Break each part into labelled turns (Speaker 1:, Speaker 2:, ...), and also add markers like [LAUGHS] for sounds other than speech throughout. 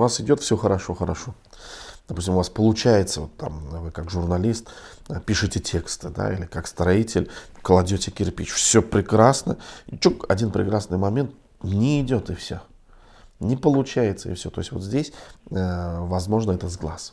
Speaker 1: вас идет все хорошо, хорошо. Допустим, у вас получается, вот там, вы как журналист э, пишете тексты, да, или как строитель кладете кирпич, все прекрасно, и чук, один прекрасный момент не идет и все. Не получается и все. То есть вот здесь, э, возможно, это сглаз.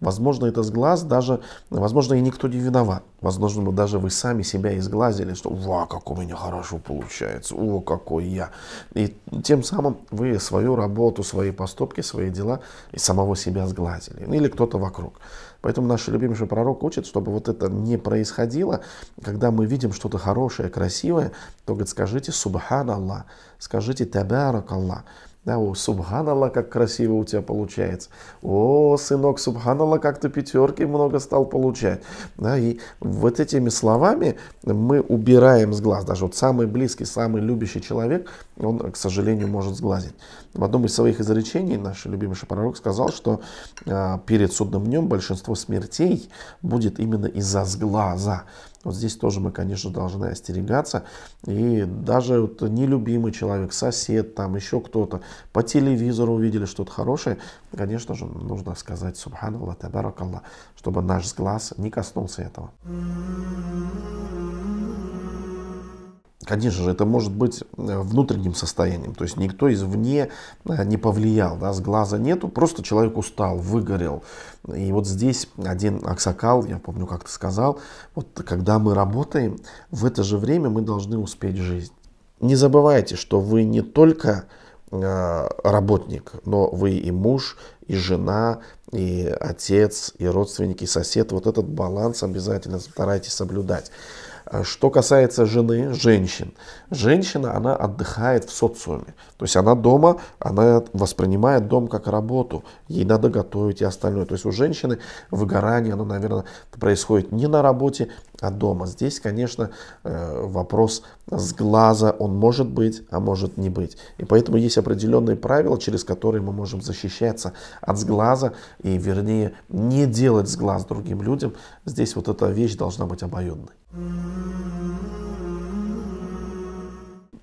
Speaker 1: Возможно, это сглаз даже, возможно, и никто не виноват. Возможно, ну, даже вы сами себя изглазили, что «Ва, как у меня хорошо получается! О, какой я!» И тем самым вы свою работу, свои поступки, свои дела и самого себя сглазили. Или кто-то вокруг. Поэтому наш любимейший пророк учит, чтобы вот это не происходило. Когда мы видим что-то хорошее, красивое, то, говорит, скажите «Субхан Аллах», скажите «Табарак Аллах». Да, о, Субханалла как красиво у тебя получается. О, сынок, Субханалла как ты пятерки много стал получать. Да, и вот этими словами мы убираем с глаз. Даже вот самый близкий, самый любящий человек, он, к сожалению, может сглазить. В одном из своих изречений наш любимый пророк сказал, что а, перед судным днем большинство смертей будет именно из-за сглаза. Вот здесь тоже мы, конечно, должны остерегаться. И даже вот нелюбимый человек, сосед, там еще кто-то, по телевизору увидели что-то хорошее, конечно же, нужно сказать «Субханаллах, табаракаллах», чтобы наш глаз не коснулся этого. Конечно же, это может быть э, внутренним состоянием, то есть никто извне э, не повлиял, да, с глаза нету, просто человек устал, выгорел. И вот здесь один аксакал, я помню, как ты сказал, вот когда мы работаем, в это же время мы должны успеть жизнь. Не забывайте, что вы не только э, работник, но вы и муж, и жена, и отец, и родственники, и сосед. Вот этот баланс обязательно старайтесь соблюдать. Э, что касается жены, женщин. Женщина, она отдыхает в социуме. То есть она дома, она воспринимает дом как работу. Ей надо готовить и остальное. То есть у женщины выгорание, оно, наверное, происходит не на работе, а дома. Здесь, конечно, э, вопрос с глаза, он может быть, а может не быть. И поэтому есть определенные правила, через которые мы можем защищаться от сглаза и, вернее, не делать сглаз другим людям. Здесь вот эта вещь должна быть обоюдной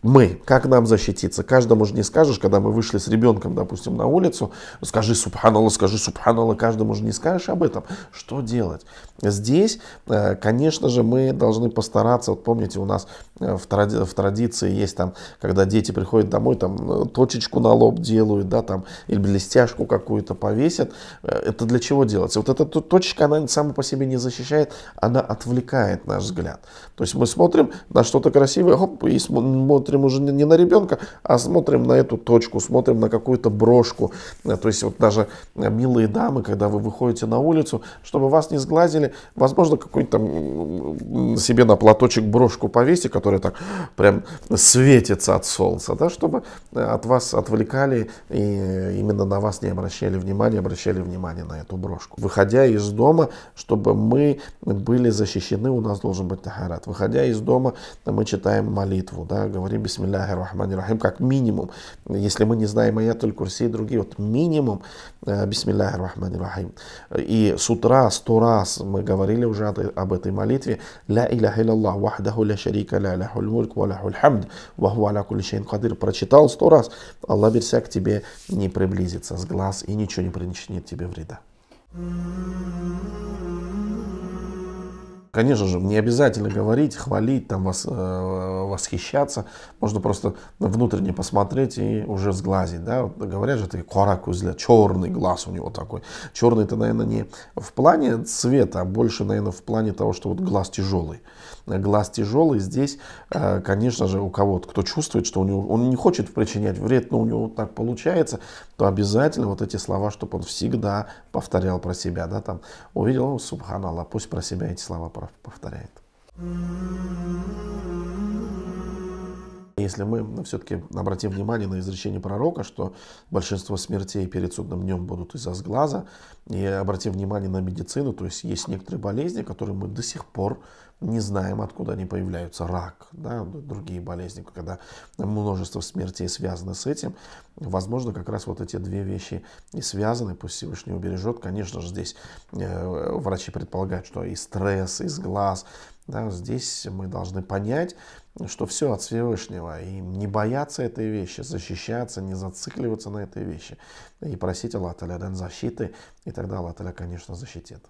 Speaker 1: мы, как нам защититься? Каждому же не скажешь, когда мы вышли с ребенком, допустим, на улицу, скажи субханалла, скажи субханалла, каждому же не скажешь об этом. Что делать? Здесь, э, конечно же, мы должны постараться, вот помните, у нас Э, в, тради, в традиции есть там, когда дети приходят домой, там э, точечку на лоб делают, да, там, или блестяшку какую-то повесят. Э, это для чего делается? Вот эта точечка, она сама по себе не защищает, она отвлекает наш взгляд. То есть мы смотрим на что-то красивое, хоп, и смотрим уже не на ребенка, а смотрим на эту точку, смотрим на какую-то брошку. То есть вот даже милые дамы, когда вы выходите на улицу, чтобы вас не сглазили, возможно, какой-то там себе на платочек брошку повесить, а которая так прям светится от солнца, да, чтобы э, от вас отвлекали и именно на вас не обращали внимания, обращали внимание на эту брошку. Выходя из дома, чтобы мы были защищены, у нас должен быть тахарат. Выходя из дома, мы читаем молитву, да, говорим бисмилляхи рахмани рахим, как минимум, если мы не знаем аятуль курси и другие, вот минимум э, бисмилляхи рахмани рахим. И с утра сто раз мы говорили уже об этой молитве, ля иляха илlallah, вахдаху ля шарика ля Ля ляху мульк, ва ляху хамд, ва хуа ля кулишейн Прочитал сто раз, Аллах берся к тебе не приблизится с глаз и ничего не причинит тебе вреда. Конечно же, не обязательно говорить, хвалить, там, вас, восхищаться, можно просто внутренне посмотреть и уже сглазить, да, вот говорят же, ты коракузля, черный глаз у него такой, черный это, наверное, не в плане цвета, а больше, наверное, в плане того, что вот глаз тяжелый, глаз тяжелый, здесь, э, конечно же, у кого-то, кто чувствует, что у него, он не хочет причинять вред, но у него так получается, то обязательно вот эти слова, чтобы он всегда повторял про себя, да, там, увидел, ну, субханаллах, пусть про себя эти слова повторяет. Если мы ну, все-таки обратим внимание на изречение пророка, что большинство смертей перед судным днем будут из-за сглаза, и обратим внимание на медицину, то есть есть некоторые болезни, которые мы до сих пор не знаем, откуда они появляются. Рак, да, другие болезни, когда множество смертей связано с этим. Возможно, как раз вот эти две вещи и связаны, пусть Всевышний убережет. Конечно же, здесь э, врачи предполагают, что и стресс, и сглаз, да, здесь мы должны понять, что все от Всевышнего, и не бояться этой вещи, защищаться, не зацикливаться на этой вещи, и просить Аллах Таля защиты, и тогда Аллах Таля, конечно, защитит.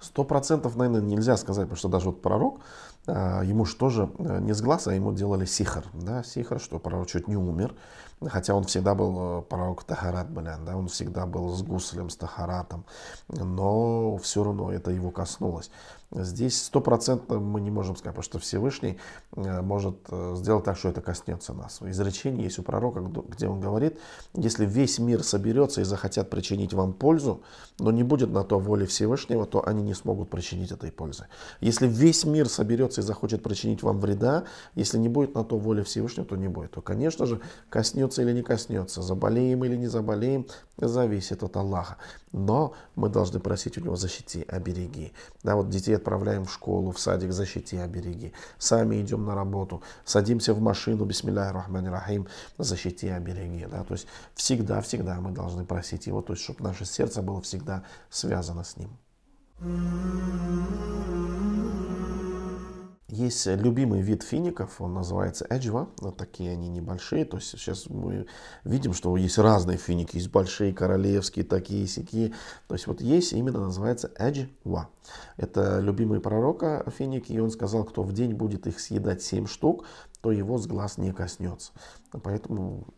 Speaker 1: Сто процентов, наверное, нельзя сказать, потому что даже вот пророк, а, ему же тоже э, не с глаза, ему делали сихар, да, сихар, что пророк чуть не умер, хотя он всегда был э, пророк Тахарат Белян, да, он всегда был с гуслем, с Тахаратом, но все равно это его коснулось. Здесь стопроцентно мы не можем сказать, потому что Всевышний э, может э, сделать так, что это коснется нас. Изречение есть у пророка, где он говорит, если весь мир соберется и захотят причинить вам пользу, но не будет на то воли Всевышнего, то они не смогут причинить этой пользы. Если весь мир соберется и захочет причинить вам вреда, если не будет на то воли Всевышнего, то не будет. То, конечно же, коснется коснется или не коснется, заболеем или не заболеем, зависит от Аллаха. Но мы должны просить у него «защити, обереги». Да, вот детей отправляем в школу, в садик «защити, обереги». Сами идем на работу, садимся в машину «Бисмилляй рахмани рахим», «защити, обереги». Да, то есть всегда-всегда мы должны просить его, то есть чтобы наше сердце было всегда связано с ним. Mm-hmm. Есть любимый вид фиников, он называется эджва, такие они небольшие, то есть сейчас мы видим, что есть разные финики, есть большие, королевские, такие, сики. то есть вот есть именно называется эджва. Это любимый пророка финики, и он сказал, кто в день будет их съедать 7 штук, то его с глаз не коснется. Поэтому,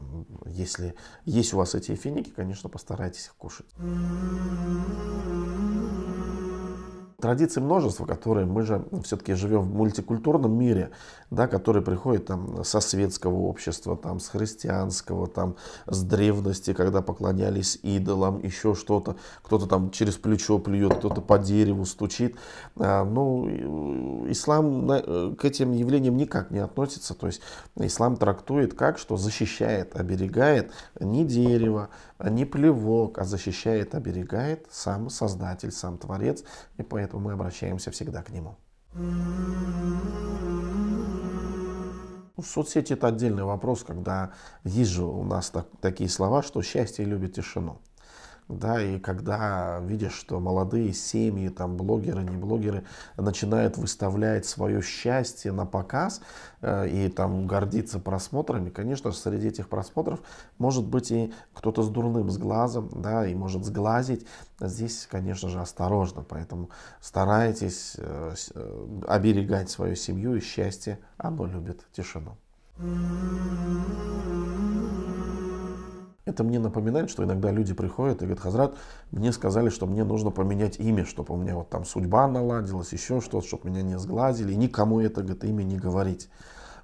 Speaker 1: если есть у вас эти финики, конечно, постарайтесь их кушать. Традиций множество, которые мы же все-таки живем в мультикультурном мире, да, которые приходят там со светского общества, там с христианского, там с древности, когда поклонялись идолам, еще что-то. Кто-то там через плечо плюет, кто-то по дереву стучит. А, ну, э, ислам э, к этим явлениям никак не относится. То есть ислам трактует как, что защищает, оберегает не дерево, не плевок, а защищает, оберегает сам Создатель, сам Творец. И поэтому поэтому мы обращаемся всегда к нему. Ну, соцсети это отдельный вопрос, когда вижу у нас так, такие слова, что счастье любит тишину да, и когда видишь, что молодые семьи, там, блогеры, не блогеры, начинают выставлять свое счастье на показ э, и там гордиться просмотрами, конечно же, среди этих просмотров может быть и кто-то с дурным, с да, и может сглазить. Здесь, конечно же, осторожно, поэтому старайтесь э, э оберегать свою семью и счастье, оно любит тишину. Mm-hmm. Это мне напоминает, что иногда люди приходят и говорят, Хазрат, мне сказали, что мне нужно поменять имя, чтобы у меня вот там судьба наладилась, еще что-то, чтобы меня не сглазили, и никому это, говорит, имя не говорить.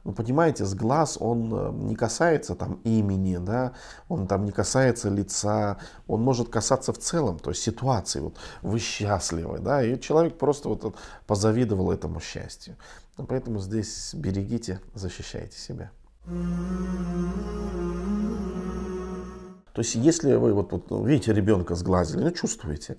Speaker 1: Ну, понимаете, сглаз он э, не касается там имени, да, он там не касается лица, он может касаться в целом, то есть ситуации, вот вы счастливы, да, и человек просто вот позавидовал этому счастью. Ну, поэтому здесь берегите, защищайте себя. Mm-hmm. То есть, если вы вот, вот ну, видите ребенка сглазили, ну чувствуете,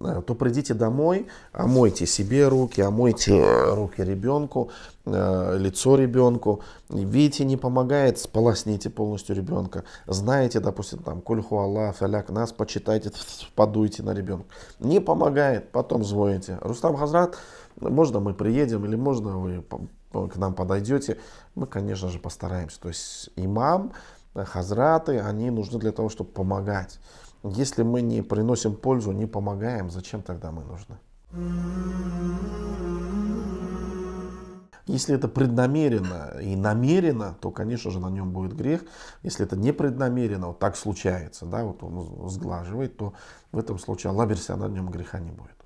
Speaker 1: э, то придите домой, омойте себе руки, омойте э, руки ребенку, э, лицо ребенку. Видите, не помогает, сполосните полностью ребенка. Знаете, допустим, там, кульху Аллах, фаляк, нас почитайте, [LAUGHS] подуйте на ребенка. Не помогает, потом звоните. Рустам Хазрат, можно мы приедем или можно вы к нам подойдете, мы, конечно же, постараемся. То есть имам, Э, хазраты, они нужны для того, чтобы помогать. Если мы не приносим пользу, не помогаем, зачем тогда мы нужны? Если это преднамеренно и намеренно, то, конечно же, на нем будет грех. Если это непреднамеренно, вот так случается, да, вот он сглаживает, то в этом случае Аллах на нем греха не будет.